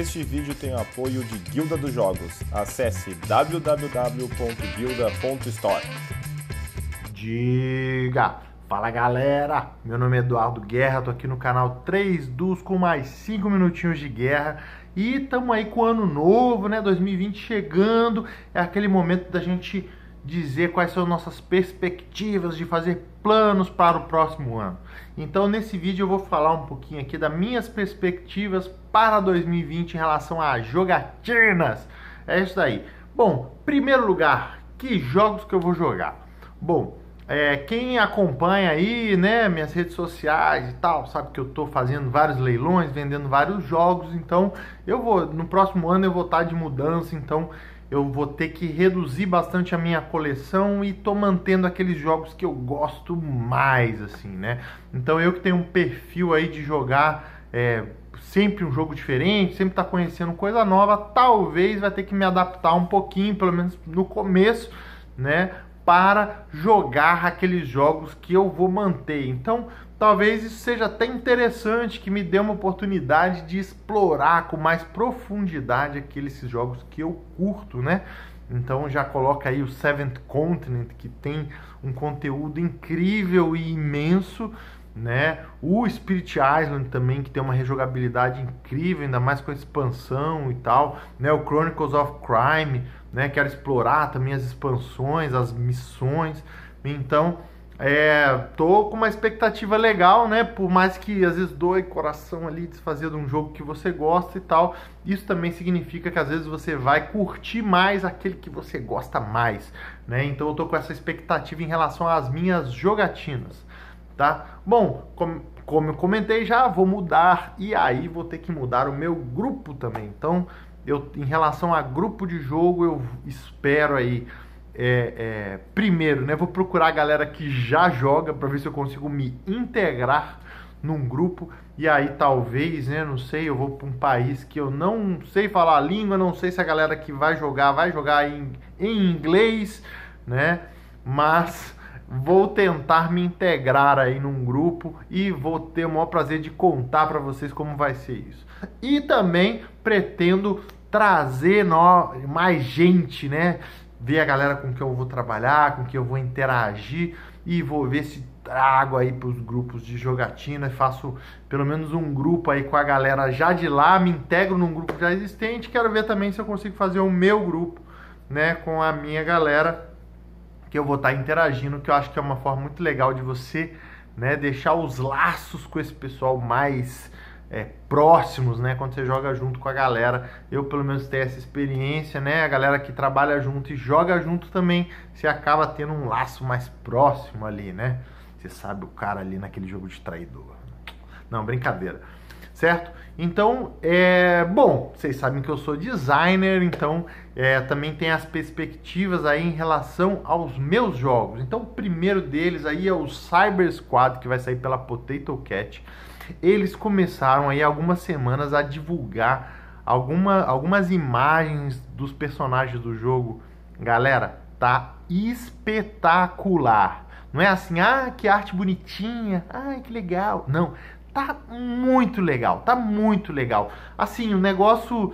Este vídeo tem o apoio de Guilda dos Jogos. Acesse www.guilda.store. Diga! Fala galera, meu nome é Eduardo Guerra, tô aqui no canal 3 Dus com mais 5 minutinhos de guerra e tamo aí com o ano novo, né? 2020 chegando, é aquele momento da gente dizer quais são nossas perspectivas de fazer planos para o próximo ano. Então, nesse vídeo eu vou falar um pouquinho aqui das minhas perspectivas para 2020 em relação a jogatinas. É isso aí. Bom, primeiro lugar, que jogos que eu vou jogar? Bom, é, quem acompanha aí, né, minhas redes sociais e tal, sabe que eu tô fazendo vários leilões, vendendo vários jogos, então eu vou, no próximo ano eu vou estar tá de mudança, então eu vou ter que reduzir bastante a minha coleção e tô mantendo aqueles jogos que eu gosto mais, assim, né? Então eu que tenho um perfil aí de jogar é, sempre um jogo diferente, sempre tá conhecendo coisa nova, talvez vai ter que me adaptar um pouquinho, pelo menos no começo, né? para jogar aqueles jogos que eu vou manter. Então, talvez isso seja até interessante que me dê uma oportunidade de explorar com mais profundidade aqueles jogos que eu curto, né? Então já coloca aí o Seventh Continent que tem um conteúdo incrível e imenso né? O Spirit Island também que tem uma rejogabilidade incrível, ainda mais com a expansão e tal, né? O Chronicles of Crime, né? Quero explorar também as expansões, as missões. Então, é, tô com uma expectativa legal, né? Por mais que às vezes doe coração ali desfazer de um jogo que você gosta e tal, isso também significa que às vezes você vai curtir mais aquele que você gosta mais, né? Então eu tô com essa expectativa em relação às minhas jogatinas tá? Bom, com, como eu comentei já, vou mudar e aí vou ter que mudar o meu grupo também. Então, eu, em relação a grupo de jogo, eu espero aí. É, é, primeiro, né? Vou procurar a galera que já joga para ver se eu consigo me integrar num grupo e aí talvez, né, não sei, eu vou para um país que eu não sei falar a língua, não sei se a galera que vai jogar vai jogar em, em inglês, né? Mas vou tentar me integrar aí num grupo e vou ter o maior prazer de contar para vocês como vai ser isso. E também pretendo trazer mais gente, né? Ver a galera com que eu vou trabalhar, com que eu vou interagir e vou ver se trago aí para os grupos de jogatina, faço pelo menos um grupo aí com a galera já de lá, me integro num grupo já existente, quero ver também se eu consigo fazer o meu grupo, né, com a minha galera que eu vou estar tá interagindo, que eu acho que é uma forma muito legal de você né, deixar os laços com esse pessoal mais é, próximos, né? Quando você joga junto com a galera. Eu, pelo menos, tenho essa experiência, né? A galera que trabalha junto e joga junto também, você acaba tendo um laço mais próximo ali, né? Você sabe o cara ali naquele jogo de traidor. Não, brincadeira certo? Então, é, bom, vocês sabem que eu sou designer, então é, também tem as perspectivas aí em relação aos meus jogos. Então, o primeiro deles aí é o Cyber Squad, que vai sair pela Potato Cat. Eles começaram aí algumas semanas a divulgar alguma, algumas imagens dos personagens do jogo. Galera, tá espetacular! Não é assim, ah, que arte bonitinha, ah que legal. Não, Tá muito legal, tá muito legal. Assim, o negócio,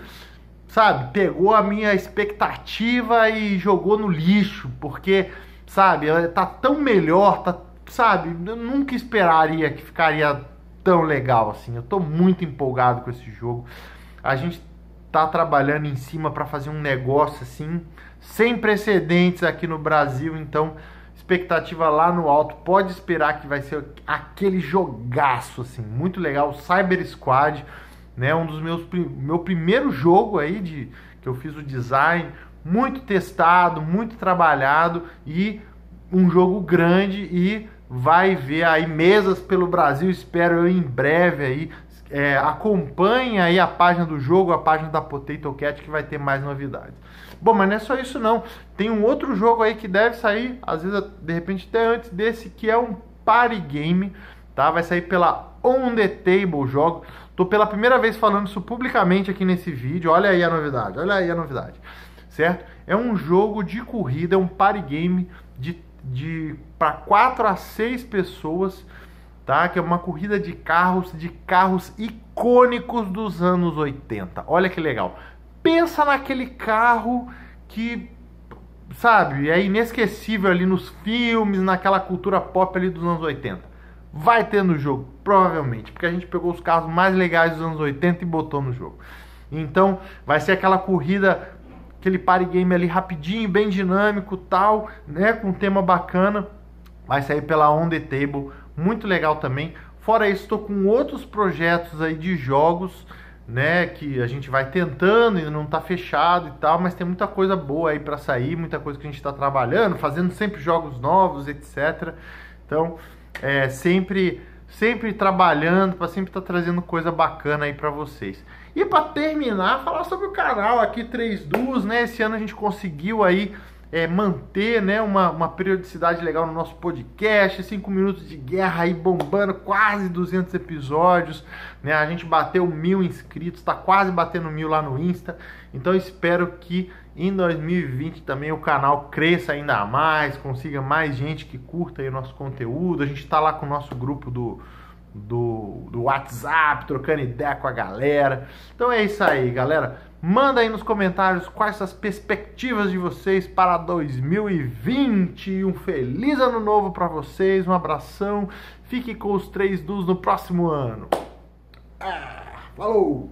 sabe, pegou a minha expectativa e jogou no lixo, porque, sabe, tá tão melhor, tá, sabe, eu nunca esperaria que ficaria tão legal assim. Eu tô muito empolgado com esse jogo. A gente tá trabalhando em cima para fazer um negócio assim sem precedentes aqui no Brasil, então expectativa lá no alto, pode esperar que vai ser aquele jogaço, assim, muito legal, Cyber Squad, né, um dos meus, meu primeiro jogo aí de, que eu fiz o design, muito testado, muito trabalhado e um jogo grande e vai ver aí mesas pelo Brasil, espero eu em breve aí, é, acompanha aí a página do jogo, a página da Potato Cat, que vai ter mais novidades. Bom, mas não é só isso não. Tem um outro jogo aí que deve sair, às vezes de repente até antes desse, que é um party game, tá? Vai sair pela On The Table Jogo. Tô pela primeira vez falando isso publicamente aqui nesse vídeo. Olha aí a novidade, olha aí a novidade. Certo? É um jogo de corrida, é um party game de, de para 4 a 6 pessoas tá? Que é uma corrida de carros, de carros icônicos dos anos 80. Olha que legal. Pensa naquele carro que, sabe, é inesquecível ali nos filmes, naquela cultura pop ali dos anos 80. Vai ter no jogo, provavelmente, porque a gente pegou os carros mais legais dos anos 80 e botou no jogo. Então, vai ser aquela corrida, aquele party game ali rapidinho, bem dinâmico, tal, né, com um tema bacana. Vai sair pela On The Table muito legal também. Fora isso, estou com outros projetos aí de jogos, né, que a gente vai tentando e não está fechado e tal, mas tem muita coisa boa aí para sair, muita coisa que a gente está trabalhando, fazendo sempre jogos novos, etc. Então, é sempre sempre trabalhando, para sempre estar tá trazendo coisa bacana aí para vocês. E para terminar, falar sobre o canal aqui 3 Duos, né? Esse ano a gente conseguiu aí é, manter né, uma, uma periodicidade legal no nosso podcast, 5 minutos de guerra aí bombando, quase 200 episódios, né, a gente bateu mil inscritos, está quase batendo mil lá no Insta, então espero que em 2020 também o canal cresça ainda mais, consiga mais gente que curta o nosso conteúdo, a gente está lá com o nosso grupo do, do, do WhatsApp, trocando ideia com a galera, então é isso aí galera, Manda aí nos comentários quais as perspectivas de vocês para 2020. Um feliz ano novo para vocês, um abração. Fique com os três dos no próximo ano. Ah, falou!